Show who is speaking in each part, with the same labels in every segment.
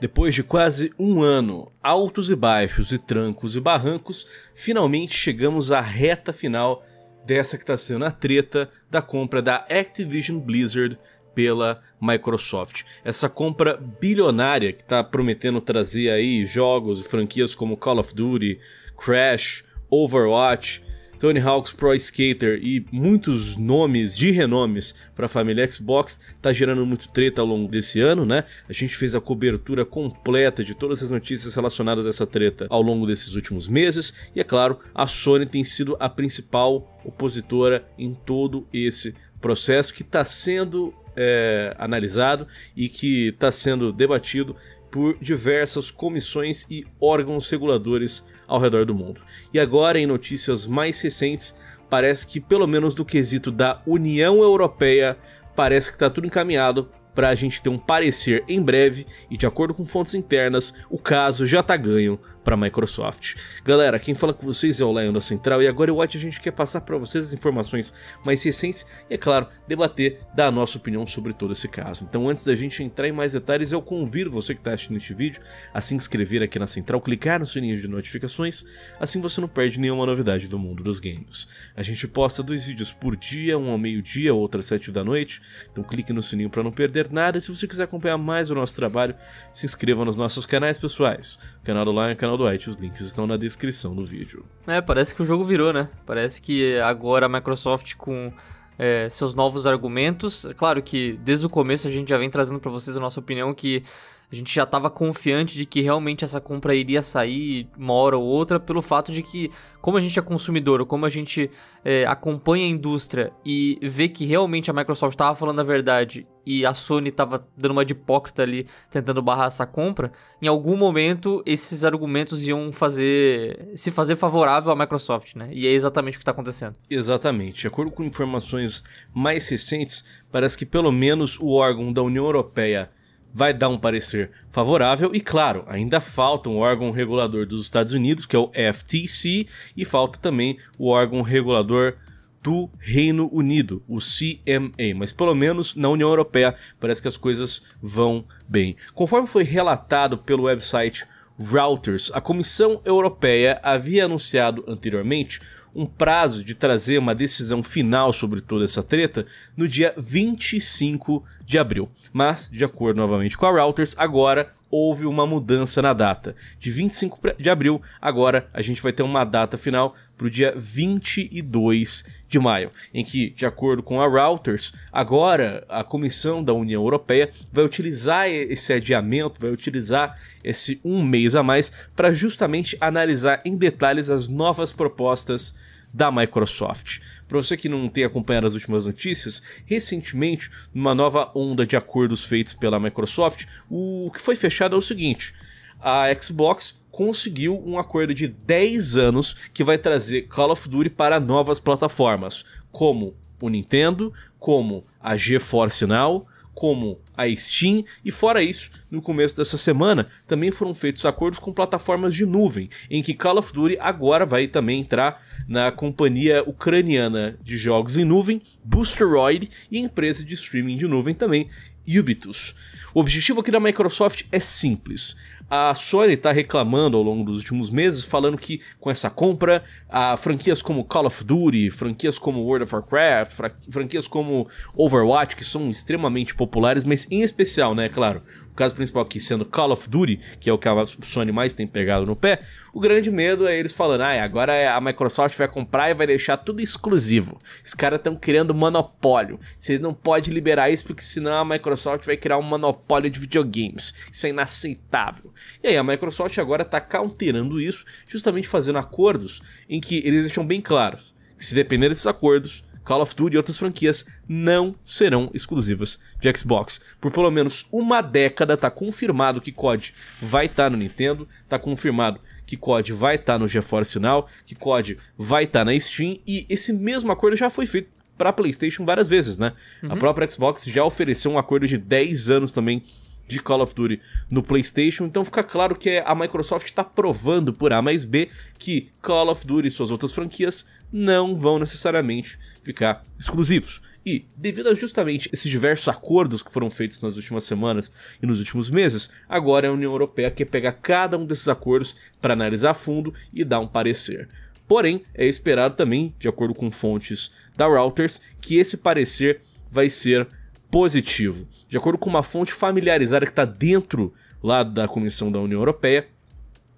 Speaker 1: Depois de quase um ano, altos e baixos e trancos e barrancos, finalmente chegamos à reta final dessa que está sendo a treta da compra da Activision Blizzard pela Microsoft. Essa compra bilionária que está prometendo trazer aí jogos e franquias como Call of Duty, Crash, Overwatch Tony Hawk's Pro Skater e muitos nomes de renomes para a família Xbox, tá gerando muito treta ao longo desse ano, né? A gente fez a cobertura completa de todas as notícias relacionadas a essa treta ao longo desses últimos meses, e é claro, a Sony tem sido a principal opositora em todo esse processo que está sendo é, analisado e que está sendo debatido por diversas comissões e órgãos reguladores ao redor do mundo. E agora, em notícias mais recentes, parece que, pelo menos do quesito da União Europeia, parece que está tudo encaminhado para a gente ter um parecer em breve e de acordo com fontes internas, o caso já tá ganho para Microsoft. Galera, quem fala com vocês é o Lion da Central e agora é o Watch a gente quer passar para vocês as informações mais recentes e, é claro, debater, dar a nossa opinião sobre todo esse caso. Então, antes da gente entrar em mais detalhes, eu convido você que está assistindo este vídeo a se inscrever aqui na Central, clicar no sininho de notificações, assim você não perde nenhuma novidade do mundo dos games. A gente posta dois vídeos por dia, um ao meio-dia, outro às 7 da noite, então clique no sininho para não perder nada. E se você quiser acompanhar mais o nosso trabalho, se inscreva nos nossos canais pessoais. O canal do Lion e o canal do White, os links estão na descrição do vídeo.
Speaker 2: É, parece que o jogo virou, né? Parece que agora a Microsoft com é, seus novos argumentos. Claro que desde o começo a gente já vem trazendo para vocês a nossa opinião que a gente já estava confiante de que realmente essa compra iria sair uma hora ou outra, pelo fato de que, como a gente é consumidor, como a gente é, acompanha a indústria e vê que realmente a Microsoft estava falando a verdade e a Sony tava dando uma de hipócrita ali, tentando barrar essa compra, em algum momento esses argumentos iam fazer se fazer favorável à Microsoft, né? E é exatamente o que está acontecendo. Exatamente. De acordo com informações mais recentes,
Speaker 1: parece que pelo menos o órgão da União Europeia vai dar um parecer favorável e claro, ainda falta um órgão regulador dos Estados Unidos, que é o FTC, e falta também o órgão regulador do Reino Unido, o CMA, mas pelo menos na União Europeia parece que as coisas vão bem. Conforme foi relatado pelo website Routers, a Comissão Europeia havia anunciado anteriormente um prazo de trazer uma decisão final sobre toda essa treta no dia 25 de abril. Mas, de acordo novamente com a Routers, agora houve uma mudança na data. De 25 de abril, agora a gente vai ter uma data final para o dia 22 de maio, em que, de acordo com a Reuters, agora a Comissão da União Europeia vai utilizar esse adiamento, vai utilizar esse um mês a mais para justamente analisar em detalhes as novas propostas da Microsoft. Para você que não tem acompanhado as últimas notícias, recentemente, numa nova onda de acordos feitos pela Microsoft, o que foi fechado é o seguinte: a Xbox conseguiu um acordo de 10 anos que vai trazer Call of Duty para novas plataformas, como o Nintendo, como a GeForce Now, como a Steam, e fora isso, no começo dessa semana também foram feitos acordos com plataformas de nuvem, em que Call of Duty agora vai também entrar na companhia ucraniana de jogos em nuvem, Boosteroid, e empresa de streaming de nuvem também, Ubitus. O objetivo aqui da Microsoft é simples: a Sony está reclamando ao longo dos últimos meses, falando que com essa compra, a, franquias como Call of Duty, franquias como World of Warcraft, franquias como Overwatch, que são extremamente populares, mas em especial, né, claro, caso principal aqui sendo Call of Duty, que é o que a Sony mais tem pegado no pé, o grande medo é eles falando, ah, agora é, a Microsoft vai comprar e vai deixar tudo exclusivo. Esses caras estão criando monopólio. Vocês não podem liberar isso porque senão a Microsoft vai criar um monopólio de videogames. Isso é inaceitável. E aí a Microsoft agora está counterando isso, justamente fazendo acordos em que eles deixam bem claros que se depender desses acordos, Call of Duty e outras franquias não serão exclusivas de Xbox. Por pelo menos uma década tá confirmado que COD vai estar tá no Nintendo, tá confirmado que COD vai estar tá no GeForce Now, que COD vai estar tá na Steam e esse mesmo acordo já foi feito para PlayStation várias vezes, né? Uhum. A própria Xbox já ofereceu um acordo de 10 anos também de Call of Duty no PlayStation. Então fica claro que é, a Microsoft está provando por A mais B que Call of Duty e suas outras franquias não vão necessariamente ficar exclusivos. E, devido a justamente esses diversos acordos que foram feitos nas últimas semanas e nos últimos meses, agora a União Europeia quer pegar cada um desses acordos para analisar a fundo e dar um parecer. Porém, é esperado também, de acordo com fontes da Reuters, que esse parecer vai ser positivo. De acordo com uma fonte familiarizada que está dentro lá da Comissão da União Europeia,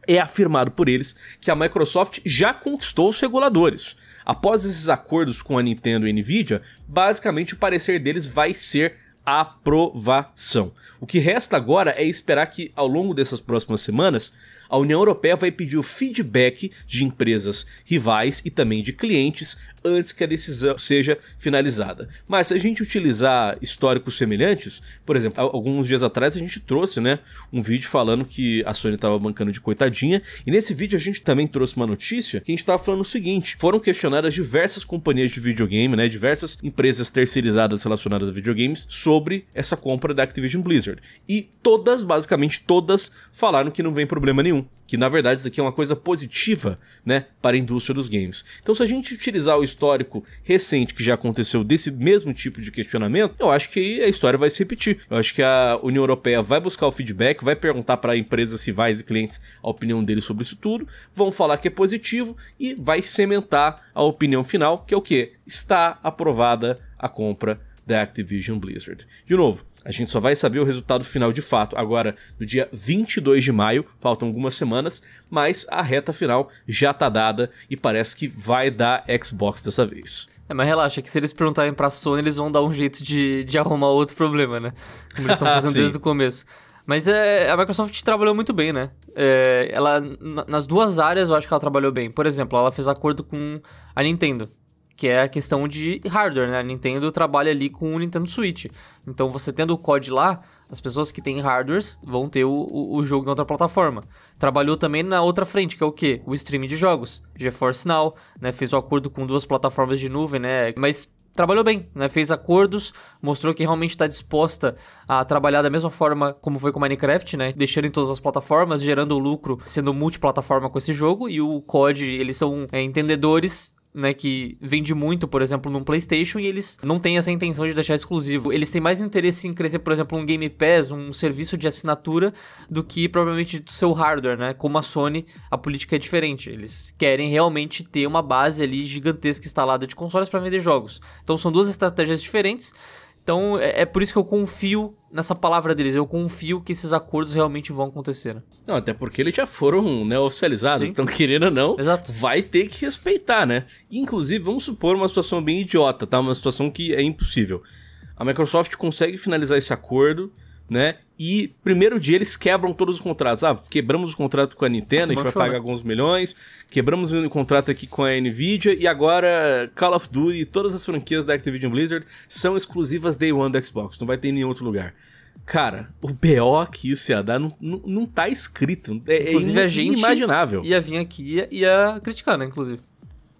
Speaker 1: é afirmado por eles que a Microsoft já conquistou os reguladores. Após esses acordos com a Nintendo e Nvidia, basicamente o parecer deles vai ser aprovação. O que resta agora é esperar que ao longo dessas próximas semanas a União Europeia vai pedir o feedback de empresas rivais e também de clientes antes que a decisão seja finalizada. Mas se a gente utilizar históricos semelhantes, por exemplo, alguns dias atrás a gente trouxe, né, um vídeo falando que a Sony estava bancando de coitadinha, e nesse vídeo a gente também trouxe uma notícia que a gente estava falando o seguinte: foram questionadas diversas companhias de videogame, né, diversas empresas terceirizadas relacionadas a videogames sobre essa compra da Activision Blizzard. E todas, basicamente todas, falaram que não vem problema nenhum, que na verdade isso aqui é uma coisa positiva, né, para a indústria dos games. Então, se a gente utilizar o histórico recente que já aconteceu desse mesmo tipo de questionamento, eu acho que a história vai se repetir. Eu acho que a União Europeia vai buscar o feedback, vai perguntar para empresas rivais e clientes a opinião deles sobre isso tudo, vão falar que é positivo e vai cementar a opinião final, que é o que está aprovada a compra da Activision Blizzard. De novo, a gente só vai saber o resultado final de fato agora no dia 22 de maio, faltam algumas semanas, mas a reta final já tá dada e parece que vai dar Xbox
Speaker 2: dessa vez. É, mas relaxa, que se eles perguntarem pra Sony, eles vão dar um jeito de, de arrumar outro problema, né? Como eles estão fazendo desde o começo. Mas é, a Microsoft trabalhou muito bem, né? É, ela, nas duas áreas eu acho que ela trabalhou bem. Por exemplo, ela fez acordo com a Nintendo que é a questão de hardware, né? A Nintendo trabalha ali com o Nintendo Switch. Então, você tendo o COD lá, as pessoas que têm hardwares vão ter o, o, o jogo em outra plataforma. Trabalhou também na outra frente, que é o quê? O streaming de jogos. GeForce Now, né? Fez o um acordo com duas plataformas de nuvem, né? Mas trabalhou bem, né? Fez acordos, mostrou que realmente está disposta a trabalhar da mesma forma como foi com Minecraft, né? Deixando em todas as plataformas, gerando lucro, sendo multiplataforma com esse jogo. E o COD, eles são é, entendedores né, que vende muito, por exemplo, num PlayStation e eles não têm essa intenção de deixar exclusivo. Eles têm mais interesse em crescer, por exemplo, um Game Pass, um serviço de assinatura, do que provavelmente do seu hardware, né? Como a Sony, a política é diferente. Eles querem realmente ter uma base ali gigantesca instalada de consoles para vender jogos. Então são duas estratégias diferentes então é, é, por isso que eu confio nessa palavra deles. Eu confio que esses acordos realmente vão acontecer.
Speaker 1: Não, até porque eles já foram né, oficializados. Então, querendo ou não, Exato. vai ter que respeitar, né? Inclusive, vamos supor uma situação bem idiota, tá? Uma situação que é impossível. A Microsoft consegue finalizar esse acordo né? E primeiro dia eles quebram todos os contratos. Ah, quebramos o contrato com a Nintendo, Nossa, a gente vai pagar né? alguns milhões. Quebramos o contrato aqui com a Nvidia e agora Call of Duty e todas as franquias da Activision Blizzard são exclusivas Day One do Xbox, não vai ter em nenhum outro lugar. Cara, o BO que isso ia dar não, não, não tá escrito. É, é inclusive, é a gente
Speaker 2: ia vir aqui e ia, ia criticar, né? Inclusive.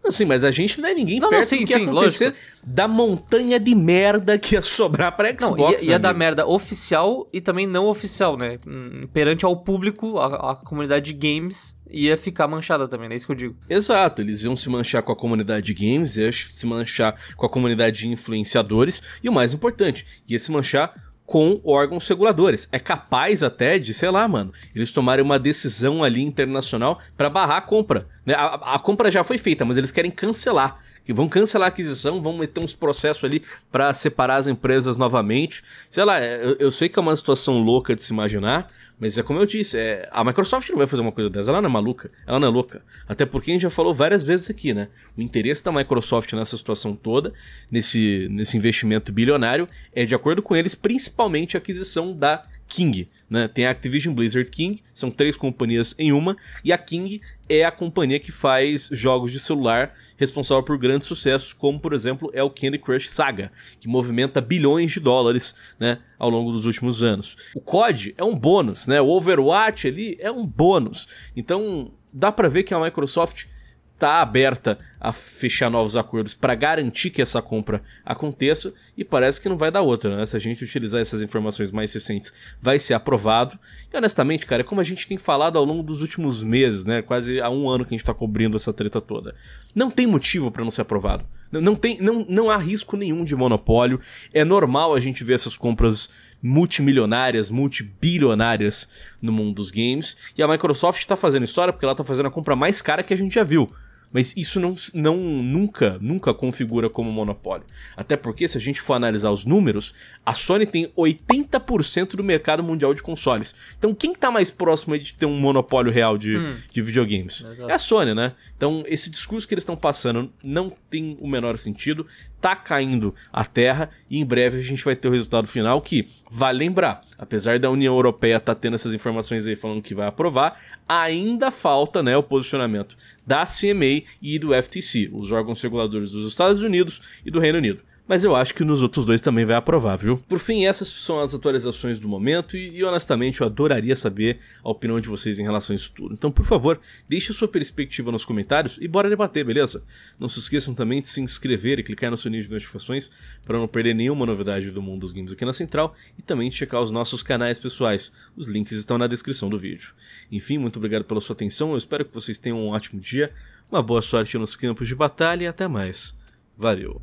Speaker 2: Assim, mas a gente não é ninguém não, perto não, sim, do que sim, acontecer lógico. da montanha de merda que ia sobrar pra Xbox. Não, ia, ia dar merda oficial e também não oficial, né? Hum, perante ao público, a, a, comunidade de games ia ficar manchada também, né? É isso que eu digo.
Speaker 1: Exato, eles iam se manchar com a comunidade de games, ia se manchar com a comunidade de influenciadores e o mais importante, ia se manchar com órgãos reguladores. É capaz até de, sei lá, mano, eles tomarem uma decisão ali internacional para barrar a compra. Né? A, a, compra já foi feita, mas eles querem cancelar. Que vão cancelar a aquisição, vão meter uns processos ali para separar as empresas novamente. Sei lá, eu, eu sei que é uma situação louca de se imaginar, mas é como eu disse, é, a Microsoft não vai fazer uma coisa dessa, ela não é maluca, ela não é louca. Até porque a gente já falou várias vezes aqui, né? O interesse da Microsoft nessa situação toda, nesse, nesse investimento bilionário, é de acordo com eles, principalmente a aquisição da King, né? Tem a Activision, Blizzard King, são três companhias em uma, e a King é a companhia que faz jogos de celular responsável por grandes sucessos, como por exemplo é o Candy Crush Saga, que movimenta bilhões de dólares né, ao longo dos últimos anos. O COD é um bônus, né? o Overwatch ali é um bônus. Então dá para ver que a Microsoft está aberta a fechar novos acordos para garantir que essa compra aconteça e parece que não vai dar outra, né? Se a gente utilizar essas informações mais recentes, vai ser aprovado. E honestamente, cara, é como a gente tem falado ao longo dos últimos meses, né? Quase há um ano que a gente está cobrindo essa treta toda. Não tem motivo para não ser aprovado. Não, tem, não, não há risco nenhum de monopólio. É normal a gente ver essas compras multimilionárias, multibilionárias no mundo dos games. E a Microsoft está fazendo história porque ela está fazendo a compra mais cara que a gente já viu. Mas isso não, não nunca, nunca configura como monopólio. Até porque, se a gente for analisar os números, a Sony tem 80% do mercado mundial de consoles. Então, quem está mais próximo de ter um monopólio real de, hum. de videogames? Exato. É a Sony, né? Então, esse discurso que eles estão passando não tem o menor sentido tá caindo a terra e em breve a gente vai ter o resultado final que, vale lembrar, apesar da União Europeia estar tá tendo essas informações aí falando que vai aprovar, ainda falta né, o posicionamento da CMA e do FTC, os órgãos reguladores dos Estados Unidos e do Reino Unido mas eu acho que nos outros dois também vai aprovar, viu? Por fim, essas são as atualizações do momento e, e honestamente eu adoraria saber a opinião de vocês em relação a isso tudo. Então, por favor, deixe a sua perspectiva nos comentários e bora debater, beleza? Não se esqueçam também de se inscrever e clicar no sininho de notificações para não perder nenhuma novidade do mundo dos games aqui na Central e também checar os nossos canais pessoais. Os links estão na descrição do vídeo. Enfim, muito obrigado pela sua atenção, eu espero que vocês tenham um ótimo dia, uma boa sorte nos campos de batalha e até mais. Valeu!